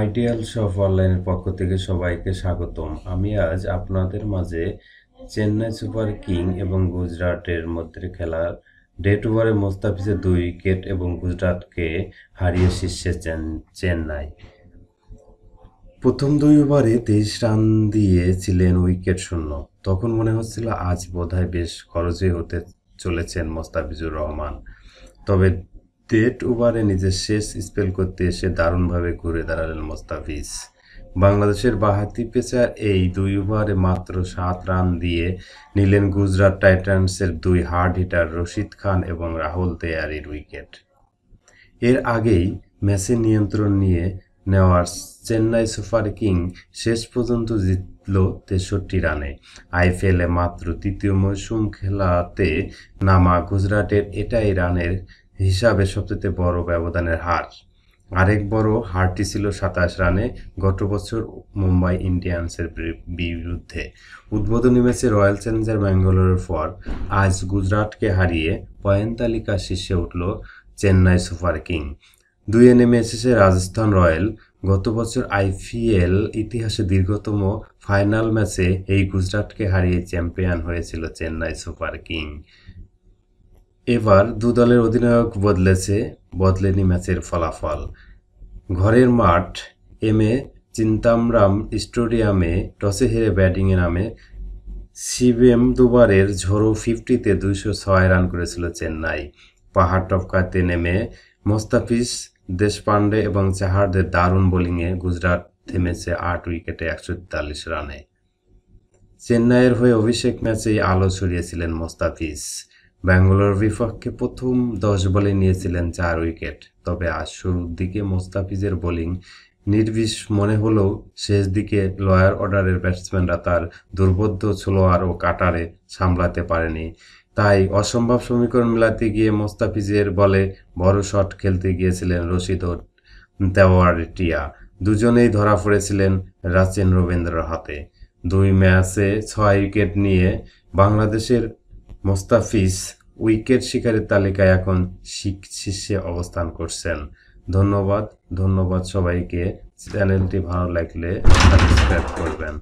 ideal shop অনলাইনের পক্ষ থেকে সবাইকে স্বাগতম আমি আজ আপনাদের মাঝে চেন্নাই সুপার কিং এবং গুজরাটের মধ্যে খেলার ডেট ওভারে মোস্তাফিজের দুই উইকেট এবং গুজরাটকে হারিয়ে শীর্ষে চেন্নাই প্রথম দুই ওভারে তেইশ রান দিয়েছিলেন উইকেট শূন্য তখন মনে হচ্ছিল আজ বোধহয় বেশ খরচই হতে চলেছেন মোস্তাফিজুর রহমান তবে ডেট ওভারে নিজের শেষ স্পেল করতে এসে দারুণভাবে ঘুরে দাঁড়ালেন মোস্তাফিজ বাংলাদেশের বাহাতি পেসার এই দুই ওভারে মাত্র সাত রান দিয়ে নিলেন গুজরাট টাইটান্সের দুই হার্ড হিটার রশিদ খান এবং রাহুল তেয়ারির উইকেট এর আগেই ম্যাচের নিয়ন্ত্রণ নিয়ে নেওয়ার চেন্নাই সুপার কিং শেষ পর্যন্ত জিতল তেষট্টি রানে আইপিএলে মাত্র তৃতীয় মৌসুম খেলাতে নামা গুজরাটের এটাই রানের হিসাবে সবচেয়ে বড় ব্যবধানের হার আরেক বড় হারটি ছিল সাতাশ রানে গত বছর মুম্বাই ইন্ডিয়ান্সের বিরুদ্ধে উদ্বোধনী ম্যাচে রয়্যাল চ্যালেঞ্জার ব্যাঙ্গালোরের পর আজ গুজরাটকে হারিয়ে পয়েন্ট তালিকা শীর্ষে উঠল চেন্নাই সুপার কিং দুই নেমে এসেছে রাজস্থান রয়্যাল গত বছর আইপিএল ইতিহাসে দীর্ঘতম ফাইনাল ম্যাচে এই গুজরাটকে হারিয়ে চ্যাম্পিয়ন হয়েছিল চেন্নাই সুপার কিং এবার দু দলের অধিনায়ক বদলেছে বদলেনি ম্যাচের ফলাফল ঘরের মাঠ এম এ চিন্তামরাম স্টেডিয়ামে টসে হেরে ব্যাটিংয়ে নামে সিবিএম দুবারের ঝোড়ো ফিফটিতে দুইশো ছয় রান করেছিল চেন্নাই পাহাড় টপকাতে নেমে মোস্তাফিজ দেশপাণ্ডে এবং চাহারদের দারুণ বোলিংয়ে গুজরাট থেমেছে আট উইকেটে একশো রানে চেন্নাইয়ের হয়ে অভিষেক ম্যাচেই আলো ছড়িয়েছিলেন মোস্তাফিজ ব্যাঙ্গালোর বিপক্ষে প্রথম দশ বলে নিয়েছিলেন চার উইকেট তবে আজ শুরুর দিকে মোস্তাফিজের বোলিং নির্বিষ মনে হলেও শেষ দিকে লয়ার অর্ডারের ব্যাটসম্যানরা তার দুর্বোধ্য ছোলোয়ার ও কাটারে সামলাতে পারেনি তাই অসম্ভব সমীকরণ মেলাতে গিয়ে মোস্তাফিজের বলে বড় শট খেলতে গিয়েছিলেন রশিদ তেওয়ার টিয়া দুজনেই ধরা পড়েছিলেন রাচেন রবীন্দ্রর হাতে দুই ম্যাচে ছয় উইকেট নিয়ে বাংলাদেশের মোস্তাফিজ উইকেট শিকারের তালিকায় এখন শীর্ষে অবস্থান করছেন ধন্যবাদ ধন্যবাদ সবাইকে চ্যানেলটি ভালো লাগলে সাবস্ক্রাইব করবেন